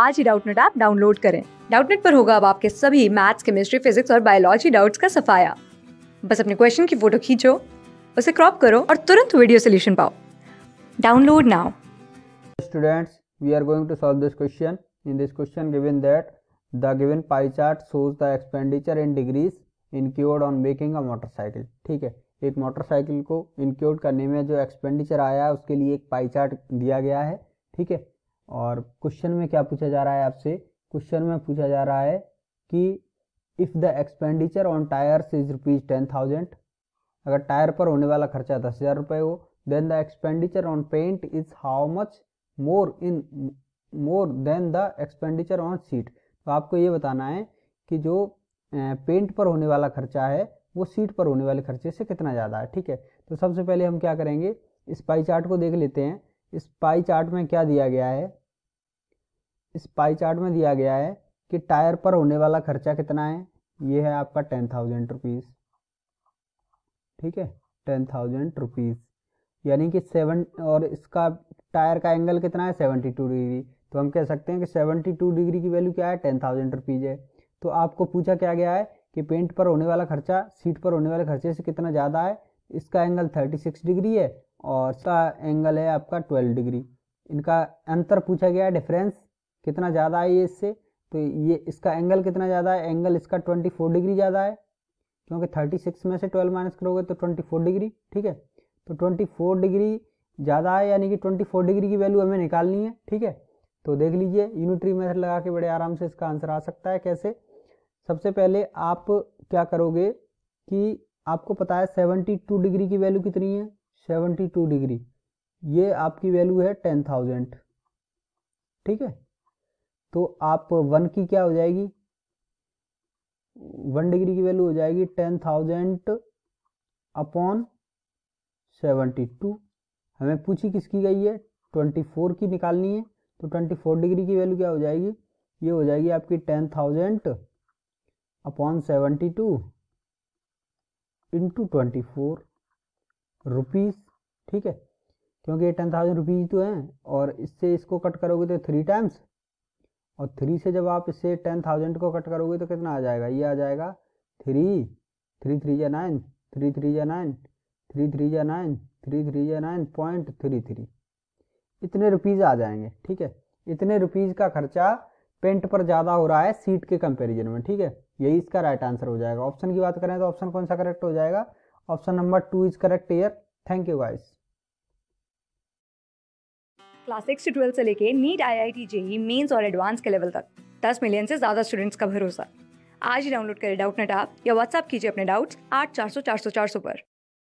आज ही Doubtnut app download करें डाउटनेट पर होगा अब आपके सभी मैथ्स केमिस्ट्री फिजिक्स और बायोलॉजी डाउट्स का सफाया बस अपने क्वेश्चन की फोटो खींचो उसे क्रॉप करो और तुरंत वीडियो सोल्यूशन पाओ download now students we are going to solve this question in this question given that the given pie chart shows the expenditure in degrees incurred on making a motorcycle ठीक है एक motorcycle को इनक्योर्ड करने में जो expenditure आया है उसके लिए एक पाई चार्ट दिया गया है ठीक है और क्वेश्चन में क्या पूछा जा रहा है आपसे क्वेश्चन में पूछा जा रहा है कि if the expenditure on tyres is rupees ten thousand अगर टायर पर होने वाला खर्चा दस हज़ार रुपए हो then the expenditure on paint is how much more in more than the expenditure on seat तो आपको ये बताना है कि जो पेंट पर होने वाला खर्चा है वो सीट पर होने वाले खर्चे से कितना ज़्यादा है ठीक है तो सबसे पहले हम क्या करेंगे इस पाई चार्ट को देख लेते हैं इस पाई चार्ट में क्या दिया गया है इस पाई चार्ट में दिया गया है कि टायर पर होने वाला खर्चा कितना है ये है आपका टेन थाउजेंड रुपीज़ ठीक है टेन थाउजेंड रुपीज़ यानी कि सेवन और इसका टायर का एंगल कितना है सेवेंटी टू डिग्री तो हम कह सकते हैं कि सेवेंटी टू डिग्री की वैल्यू क्या है टेन थाउजेंड रुपीज़ है तो आपको पूछा क्या गया है कि पेंट पर होने वाला खर्चा सीट पर होने वाले खर्चे से कितना ज़्यादा है इसका एंगल थर्टी सिक्स डिग्री है और इसका एंगल है आपका ट्वेल्व डिग्री इनका अंतर पूछा गया है डिफरेंस कितना ज़्यादा है ये इससे तो ये इसका एंगल कितना ज़्यादा है एंगल इसका ट्वेंटी फोर डिग्री ज़्यादा है क्योंकि थर्टी सिक्स में से ट्वेल्व माइनस करोगे तो ट्वेंटी फोर डिग्री ठीक है तो ट्वेंटी फोर डिग्री ज़्यादा है यानी कि ट्वेंटी फोर डिग्री की वैल्यू हमें निकालनी है ठीक है तो देख लीजिए यूनिट्री मेथड लगा के बड़े आराम से इसका आंसर आ सकता है कैसे सबसे पहले आप क्या करोगे कि आपको पता है सेवेंटी टू डिग्री की वैल्यू कितनी है सेवेंटी टू डिग्री ये आपकी वैल्यू है टेन थाउजेंड ठीक है तो आप वन की क्या हो जाएगी वन डिग्री की वैल्यू हो जाएगी ten thousand upon seventy two हमें पूछी किसकी गई है ट्वेंटी फोर की निकालनी है तो ट्वेंटी फोर डिग्री की वैल्यू क्या हो जाएगी ये हो जाएगी आपकी ten thousand upon seventy two into twenty four rupees ठीक है क्योंकि ये टेन थाउजेंड रुपीज़ तो हैं और इससे इसको कट करोगे तो थ्री टाइम्स और थ्री से जब आप इससे टेन थाउजेंड को कट करोगे तो कितना आ जाएगा ये आ जाएगा थ्री थ्री थ्री या नाइन थ्री थ्री या नाइन थ्री थ्री या नाइन थ्री थ्री या नाइन पॉइंट थ्री थ्री इतने रुपीज़ आ जाएंगे ठीक है इतने रुपीज़ का खर्चा पेंट पर ज़्यादा हो रहा है सीट के कंपेरिजन में ठीक है यही इसका राइट आंसर हो जाएगा ऑप्शन की बात करें तो ऑप्शन कौन सा करेक्ट हो जाएगा option number two is correct year thank you guys class six से ट्वेल्थ से लेके NEET I I T JEE mains और एडवांस के लेवल तक दस मिलियन से ज़्यादा स्टूडेंट्स का भरोसा आज ही डाउनलोड करें डाउट नेट आप या व्हाट्सअप कीजिए अपने डाउट्स आठ चार सौ चार सौ चार सौ पर